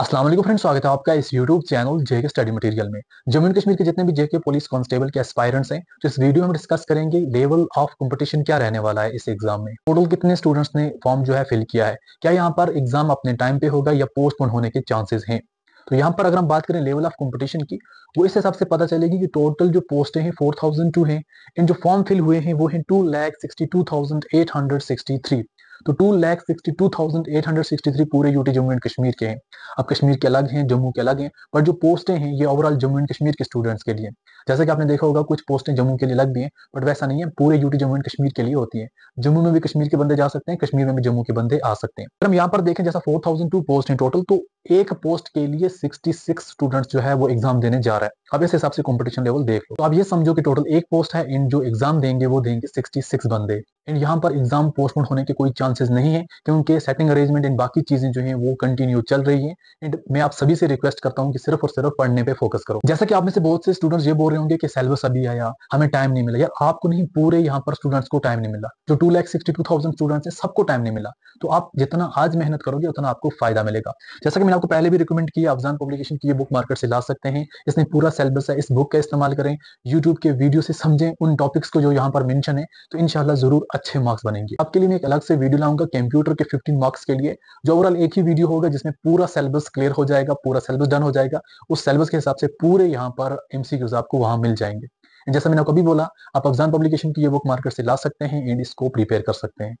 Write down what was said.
Aslam friends स्वागत है आपका इस YouTube चैनल जे के स्टडी मटेरियल में जम्मू एंड कश्मीर के जितने भी जेके पुलिस कांस्टेबल के एस्पायरेंट्स हैं तो इस वीडियो में डिस्कस करेंगे लेवल ऑफ कंपटीशन क्या रहने वाला है इस एग्जाम में टोटल कितने स्टूडेंट्स ने फॉर्म जो है फिल किया है क्या यहाँ पर एग्जाम अपने टाइम पे होगा या पोस्टपोन होने के चांसेस हैं तो यहाँ पर अगर हम बात करें लेवल ऑफ कॉम्पिटिशन की वो तो इस हिसाब से पता चलेगी कि टोटल जो पोस्टें हैं फोर थाउजेंड टू हैं इन जो फॉर्म फिल हुए हैं वो हैं two lakh sixty two thousand eight hundred sixty three तो two lakh sixty two thousand eight hundred sixty three पूरे यूटी जम्मू एंड कश्मीर के हैं अब कश्मीर के अलग हैं जम्मू के अलग हैं पर जो पोस्टें हैं ये ओवरऑल जम्मू एंड कश्मीर के स्टूडेंट्स के लिए जैसे कि आपने देखा होगा कुछ पोस्टें जम्मू के लिए अलग भी हैं बट वैसा नहीं है पूरे यूटी जम्मू एंड कश्मीर के लिए होती है जम्मू में भी कश्मीर के बंदे जा सकते हैं कश्मीर में भी जम्मू के बंदे आ सकते हैं हम यहाँ पर देखें जैसा फोर थाउजेंड टू पोस्ट है टोटल तो एक पोस्ट के लिए 66 स्टूडेंट्स जो है वो एग्जाम देने जा रहा है अब इस हिसाब से कंपटीशन लेवल देख लो तो आप ये समझो कि टोटल एक पोस्ट है इन जो एग्जाम देंगे वो देंगे 66 बंदे इन यहाँ पर एग्जाम पोस्टपोन होने के कोई चांसेस नहीं है क्योंकि सेटिंग अरेंजमेंट एंड बाकी चीजें जो है वो कंटिन्यू चल रही है एंड मैं आप सभी से रिक्वेस्ट करता हूँ कि सिर्फ और सिर्फ पढ़ने पर फोकस करो जैसा कि आप में से बहुत से स्टूडेंट्स ये बोल रहे होंगे कि सिलेबस अभी आया हमें टाइम नहीं मिला यार आपको नहीं पूरे यहाँ पर स्टूडेंट्स को टाइम नहीं मिला जो two lakh sixty two thousand students है सबको टाइम नहीं मिला तो आप जितना आज मेहनत करोगे उतना आपको फायदा मिलेगा जैसा कि मैंने आपको पहले भी रिकमेंड किया अफजान पब्लिकेशन की ये बुक मार्केट से ला सकते हैं इसमें पूरा सिलेबस है इस बुक का इस्तेमाल करें यूट्यूब के वीडियो से समझें उन टॉपिक्स को जो यहाँ पर मेंशन है तो इनशाला जरूर अच्छे मार्क्स बनेंगे आपके लिए मैं एक अलग से वीडियो लाऊंगा कंप्यूटर के फिफ्टीन मार्क्स के लिए जो ओवरऑल एक ही वीडियो होगा जिसमें पूरा सिलेबस क्लियर हो जाएगा पूरा सिलेबस डन हो जाएगा उस सिलेबस के हिसाब से पूरे यहाँ पर एमसीक्यूज आपको वहां मिल जाएंगे जैसा मैंने कभी बोला आप अफजान पब्लिकेशन की ये बुक मार्केट से ला सकते हैं एंड इसको प्रिपेयर कर सकते हैं